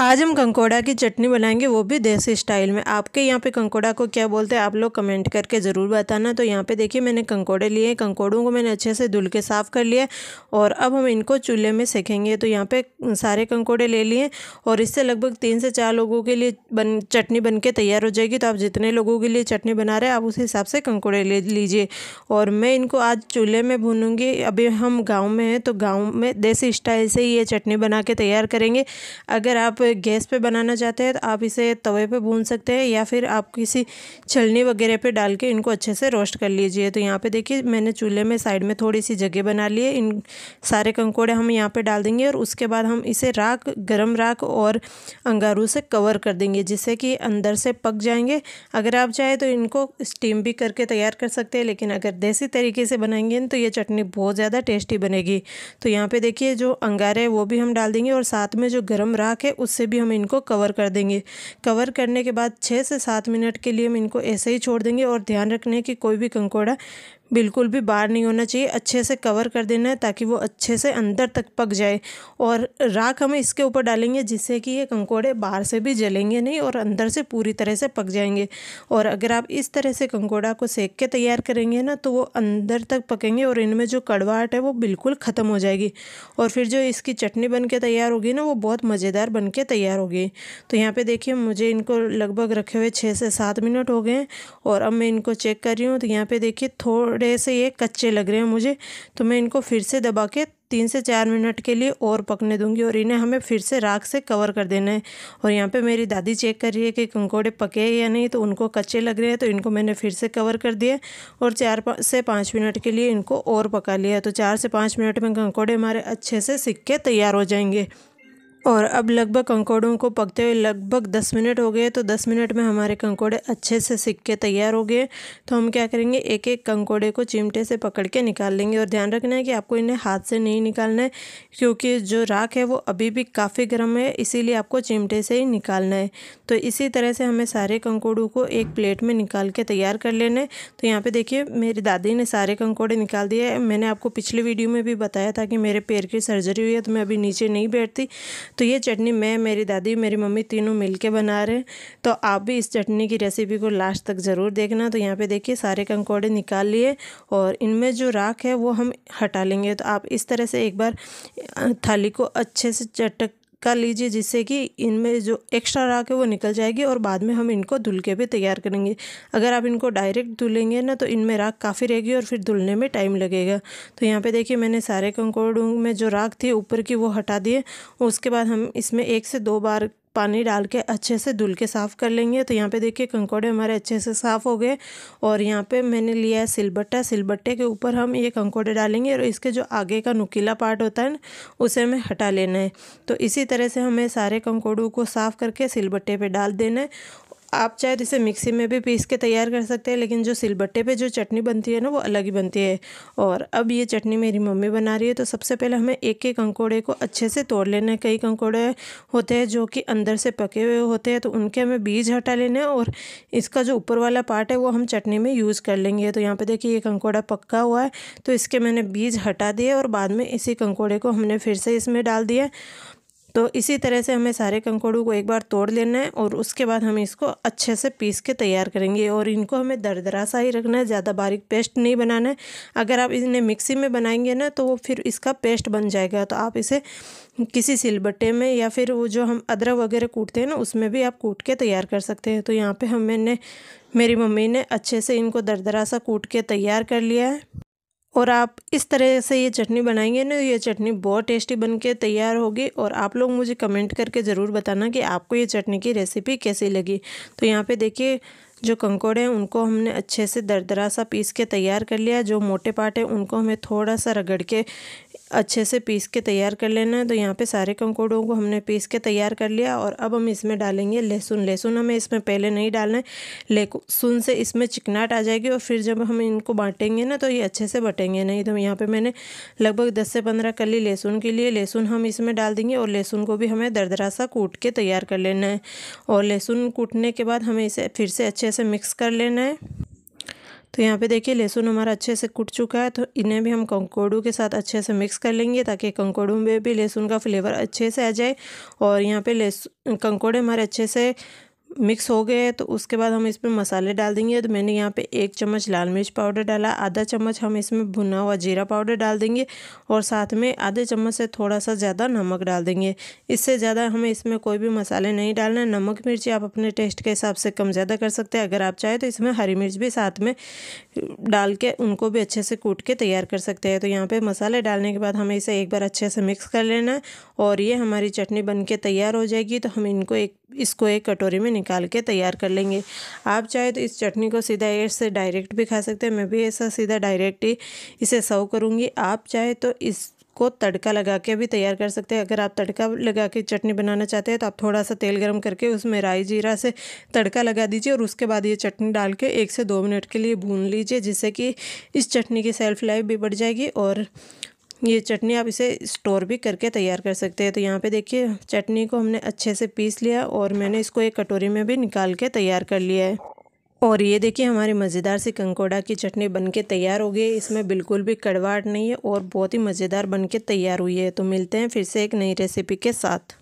आज हम कंकोड़ा की चटनी बनाएंगे वो भी देसी स्टाइल में आपके यहाँ पे कंकोड़ा को क्या बोलते हैं आप लोग कमेंट करके ज़रूर बताना तो यहाँ पे देखिए मैंने कंकोड़े लिए कंकोड़ों को मैंने अच्छे से धुल के साफ़ कर लिया और अब हम इनको चूल्हे में सेकेंगे तो यहाँ पे सारे कंकोड़े ले लिए और इससे लगभग तीन से चार लोगों के लिए बन चटनी बन के तैयार हो जाएगी तो आप जितने लोगों के लिए चटनी बना रहे हैं आप उस हिसाब से कंकोड़े ले लीजिए और मैं इनको आज चूल्हे में भूनूँगी अभी हम गाँव में हैं तो गाँव में देसी स्टाइल से ही ये चटनी बना के तैयार करेंगे अगर आप गैस पे बनाना चाहते हैं तो आप इसे तवे पे भून सकते हैं या फिर आप किसी छलनी वगैरह पे डाल के इनको अच्छे से रोस्ट कर लीजिए तो यहाँ पे देखिए मैंने चूल्हे में साइड में थोड़ी सी जगह बना ली है इन सारे कंकोड़े हम यहाँ पर डाल देंगे और उसके बाद हम इसे राख गर्म राख और अंगारू से कवर कर देंगे जिससे कि अंदर से पक जाएंगे अगर आप चाहें तो इनको स्टीम भी करके तैयार कर सकते हैं लेकिन अगर देसी तरीके से बनाएंगे तो ये चटनी बहुत ज़्यादा टेस्टी बनेगी तो यहाँ पे देखिए जो अंगारे है वो भी हम डाल देंगे और साथ में जो गर्म राख है उस से भी हम इनको कवर कर देंगे कवर करने के बाद छः से सात मिनट के लिए हम इनको ऐसे ही छोड़ देंगे और ध्यान रखने की कोई भी कंकोड़ा बिल्कुल भी बाहर नहीं होना चाहिए अच्छे से कवर कर देना है ताकि वो अच्छे से अंदर तक पक जाए और राख हम इसके ऊपर डालेंगे जिससे कि ये कंकोड़े बाहर से भी जलेंगे नहीं और अंदर से पूरी तरह से पक जाएंगे और अगर आप इस तरह से कंकोड़ा को सेक के तैयार करेंगे ना तो वो अंदर तक पकेंगे और इनमें जो कड़वाहट है वो बिल्कुल ख़त्म हो जाएगी और फिर जो इसकी चटनी बन के तैयार होगी ना वो बहुत मज़ेदार बन के तैयार होगी तो यहाँ पर देखिए मुझे इनको लगभग रखे हुए छः से सात मिनट हो गए हैं और अब मैं इनको चेक कर रही हूँ तो यहाँ पर देखिए थोड़ा थोड़े से ये कच्चे लग रहे हैं मुझे तो मैं इनको फिर से दबा के तीन से चार मिनट के लिए और पकने दूंगी और इन्हें हमें फिर से राख से कवर कर देना है और यहाँ पे मेरी दादी चेक कर रही है कि कंकोड़े पके हैं या नहीं तो उनको कच्चे लग रहे हैं तो इनको मैंने फिर से कवर कर दिया और चार से पाँच मिनट के लिए इनको और पका लिया तो चार से पाँच मिनट में कंकोड़े हमारे अच्छे से सिक्के तैयार हो जाएंगे और अब लगभग कंकोड़ों को पकते हुए लगभग दस मिनट हो गए तो दस मिनट में हमारे कंकोड़े अच्छे से सिक के तैयार हो गए तो हम क्या करेंगे एक एक कंकोड़े को चिमटे से पकड़ के निकाल लेंगे और ध्यान रखना है कि आपको इन्हें हाथ से नहीं निकालना है क्योंकि जो राख है वो अभी भी काफ़ी गर्म है इसीलिए आपको चिमटे से ही निकालना है तो इसी तरह से हमें सारे कंकोड़ों को एक प्लेट में निकाल के तैयार कर लेना है तो यहाँ पर देखिए मेरी दादी ने सारे कंकोड़े निकाल दिए मैंने आपको पिछले वीडियो में भी बताया था कि मेरे पैर की सर्जरी हुई है तो मैं अभी नीचे नहीं बैठती तो ये चटनी मैं मेरी दादी मेरी मम्मी तीनों मिल बना रहे तो आप भी इस चटनी की रेसिपी को लास्ट तक ज़रूर देखना तो यहाँ पर देखिए सारे कंकोड़े निकाल लिए और इनमें जो राख है वो हम हटा लेंगे तो आप इस तरह से एक बार थाली को अच्छे से चटक कर लीजिए जिससे कि इनमें जो एक्स्ट्रा राख है वो निकल जाएगी और बाद में हम इनको धुल के भी तैयार करेंगे अगर आप इनको डायरेक्ट धुलेंगे ना तो इनमें राख काफ़ी रहेगी और फिर धुलने में टाइम लगेगा तो यहाँ पे देखिए मैंने सारे कंकोड़ों में जो राख थी ऊपर की वो हटा दिए उसके बाद हम इसमें एक से दो बार पानी डाल के अच्छे से धुल के साफ़ कर लेंगे तो यहाँ पे देखिए कंकोड़े हमारे अच्छे से साफ़ हो गए और यहाँ पे मैंने लिया है सिलबट्टा सिलबट्टे के ऊपर हम ये कंकोड़े डालेंगे और इसके जो आगे का नुकीला पार्ट होता है ना उसे हमें हटा लेना है तो इसी तरह से हमें सारे कंकोड़ों को साफ़ करके सिलबट्टे पर डाल देना है आप चाहे तो इसे मिक्सी में भी पीस के तैयार कर सकते हैं लेकिन जो सिलबट्टे पे जो चटनी बनती है ना वो अलग ही बनती है और अब ये चटनी मेरी मम्मी बना रही है तो सबसे पहले हमें एक एक कंकोड़े को अच्छे से तोड़ लेना है कई कंकोड़े होते हैं जो कि अंदर से पके हुए होते हैं तो उनके हमें बीज हटा लेने हैं और इसका जो ऊपर वाला पार्ट है वो हम चटनी में यूज़ कर लेंगे तो यहाँ पर देखिए ये कंकोड़ा पक्का हुआ है तो इसके मैंने बीज हटा दिए और बाद में इसी कंकोड़े को हमने फिर से इसमें डाल दिया तो इसी तरह से हमें सारे कंकड़ों को एक बार तोड़ लेना है और उसके बाद हम इसको अच्छे से पीस के तैयार करेंगे और इनको हमें दरदरा सा ही रखना है ज़्यादा बारीक पेस्ट नहीं बनाना है अगर आप इन्हें मिक्सी में बनाएंगे ना तो वो फिर इसका पेस्ट बन जाएगा तो आप इसे किसी सिलबट्टे में या फिर वो जो हम अदरक वगैरह कूटते हैं ना उसमें भी आप कूट के तैयार कर सकते हैं तो यहाँ पर हम मैंने मेरी मम्मी ने अच्छे से इनको दरदरा सा कूट के तैयार कर लिया है और आप इस तरह से ये चटनी बनाएंगे ना ये चटनी बहुत टेस्टी बन के तैयार होगी और आप लोग मुझे कमेंट करके ज़रूर बताना कि आपको ये चटनी की रेसिपी कैसी लगी तो यहाँ पे देखिए जो कंकोड़े हैं उनको हमने अच्छे से दरदरा सा पीस के तैयार कर लिया जो मोटे पाट है उनको हमें थोड़ा सा रगड़ के अच्छे से पीस के तैयार कर लेना है तो यहाँ पे सारे कंकोड़ों को हमने पीस के तैयार कर लिया और अब हम इसमें डालेंगे लहसुन लहसुन हमें इसमें पहले नहीं डालना है लहसुन से इसमें चिकनाट आ जाएगी और फिर जब हम इनको बांटेंगे ना तो ये अच्छे से बटेंगे नहीं तो यहाँ पे मैंने लगभग दस से पंद्रह कली लहसुन के लिए लहसुन हम इसमें डाल देंगे और लहसुन को भी हमें दरदरा सा कूट के तैयार कर लेना है और लहसुन कूटने के बाद हमें इसे फिर से अच्छे अच्छे से मिक्स कर लेना है तो यहाँ पे देखिए लहसुन हमारा अच्छे से कूट चुका है तो इन्हें भी हम कंकोड़ू के साथ अच्छे से मिक्स कर लेंगे ताकि कंकोड़ू में भी लहसुन का फ्लेवर अच्छे से आ जाए और यहाँ पे लहसुन कंकोड़े हमारे अच्छे से मिक्स हो गए तो उसके बाद हम इस पर मसाले डाल देंगे तो मैंने यहाँ पे एक चम्मच लाल मिर्च पाउडर डाला आधा चम्मच हम इसमें भुना हुआ जीरा पाउडर डाल देंगे और साथ में आधे चम्मच से थोड़ा सा ज़्यादा नमक डाल देंगे इससे ज़्यादा हमें इसमें कोई भी मसाले नहीं डालना नमक मिर्ची आप अपने टेस्ट के हिसाब से कम ज़्यादा कर सकते हैं अगर आप चाहें तो इसमें हरी मिर्च भी साथ में डाल के उनको भी अच्छे से कूट के तैयार कर सकते हैं तो यहाँ पर मसाले डालने के बाद हमें इसे एक बार अच्छे से मिक्स कर लेना है और ये हमारी चटनी बन के तैयार हो जाएगी तो हम इनको एक इसको एक कटोरी में निकाल के तैयार कर लेंगे आप चाहे तो इस चटनी को सीधा एयर से डायरेक्ट भी खा सकते हैं मैं भी ऐसा सीधा डायरेक्ट ही इसे सर्व करूँगी आप चाहे तो इस को तड़का लगा के भी तैयार कर सकते हैं अगर आप तड़का लगा के चटनी बनाना चाहते हैं तो आप थोड़ा सा तेल गर्म करके उसमें राई जीरा से तड़का लगा दीजिए और उसके बाद ये चटनी डाल के एक से दो मिनट के लिए भून लीजिए जिससे कि इस चटनी की सेल्फ लाइफ भी बढ़ जाएगी और ये चटनी आप इसे स्टोर भी करके तैयार कर सकते हैं तो यहाँ पे देखिए चटनी को हमने अच्छे से पीस लिया और मैंने इसको एक कटोरी में भी निकाल के तैयार कर लिया है और ये देखिए हमारी मज़ेदार सी कंकोड़ा की चटनी बन के तैयार हो गई इसमें बिल्कुल भी कड़वाहट नहीं है और बहुत ही मज़ेदार बन के तैयार हुई है तो मिलते हैं फिर से एक नई रेसिपी के साथ